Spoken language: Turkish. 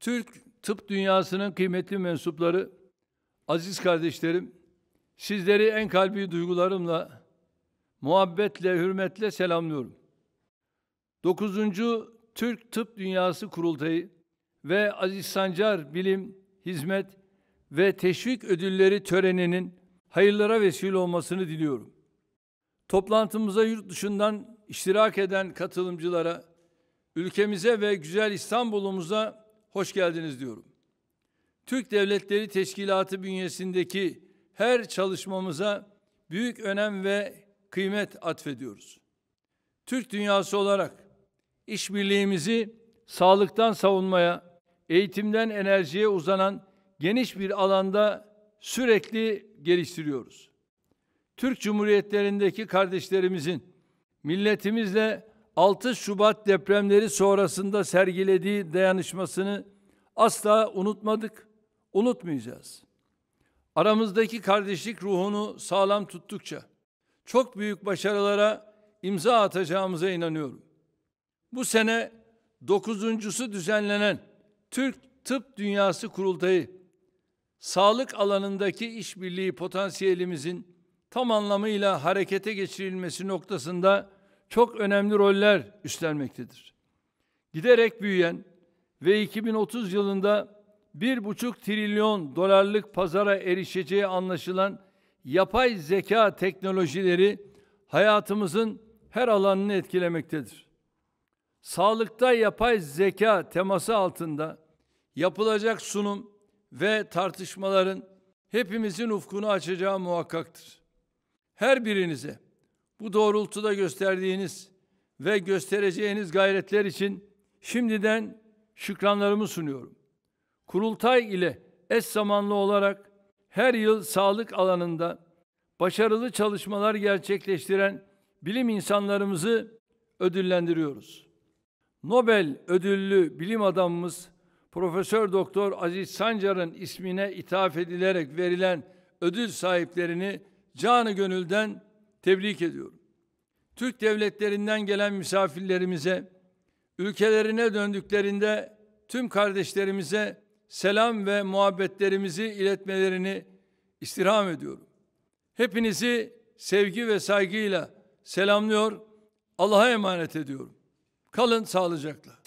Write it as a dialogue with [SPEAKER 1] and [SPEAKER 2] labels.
[SPEAKER 1] Türk tıp dünyasının kıymetli mensupları, aziz kardeşlerim, sizleri en kalbi duygularımla, muhabbetle, hürmetle selamlıyorum. 9. Türk Tıp Dünyası Kurultayı ve Aziz Sancar Bilim, Hizmet ve Teşvik Ödülleri töreninin hayırlara vesile olmasını diliyorum. Toplantımıza yurt dışından iştirak eden katılımcılara, ülkemize ve güzel İstanbul'umuza hoş geldiniz diyorum. Türk Devletleri Teşkilatı bünyesindeki her çalışmamıza büyük önem ve kıymet atfediyoruz. Türk dünyası olarak işbirliğimizi sağlıktan savunmaya, eğitimden enerjiye uzanan geniş bir alanda sürekli geliştiriyoruz. Türk Cumhuriyetlerindeki kardeşlerimizin milletimizle 6 Şubat depremleri sonrasında sergilediği dayanışmasını asla unutmadık, unutmayacağız. Aramızdaki kardeşlik ruhunu sağlam tuttukça çok büyük başarılara imza atacağımıza inanıyorum. Bu sene dokuzuncusu düzenlenen Türk Tıp Dünyası Kurultayı, sağlık alanındaki işbirliği potansiyelimizin tam anlamıyla harekete geçirilmesi noktasında çok önemli roller üstlenmektedir. Giderek büyüyen ve 2030 yılında 1,5 trilyon dolarlık pazara erişeceği anlaşılan yapay zeka teknolojileri hayatımızın her alanını etkilemektedir. Sağlıkta yapay zeka teması altında yapılacak sunum ve tartışmaların hepimizin ufkunu açacağı muhakkaktır. Her birinize bu doğrultuda gösterdiğiniz ve göstereceğiniz gayretler için şimdiden şükranlarımı sunuyorum. Kurultay ile eş zamanlı olarak her yıl sağlık alanında başarılı çalışmalar gerçekleştiren bilim insanlarımızı ödüllendiriyoruz. Nobel ödüllü bilim adamımız Profesör Doktor Aziz Sancar'ın ismine ithaf edilerek verilen ödül sahiplerini canı gönülden tebrik ediyorum. Türk devletlerinden gelen misafirlerimize, ülkelerine döndüklerinde tüm kardeşlerimize selam ve muhabbetlerimizi iletmelerini istirham ediyorum. Hepinizi sevgi ve saygıyla selamlıyor, Allah'a emanet ediyorum. Kalın sağlıcakla.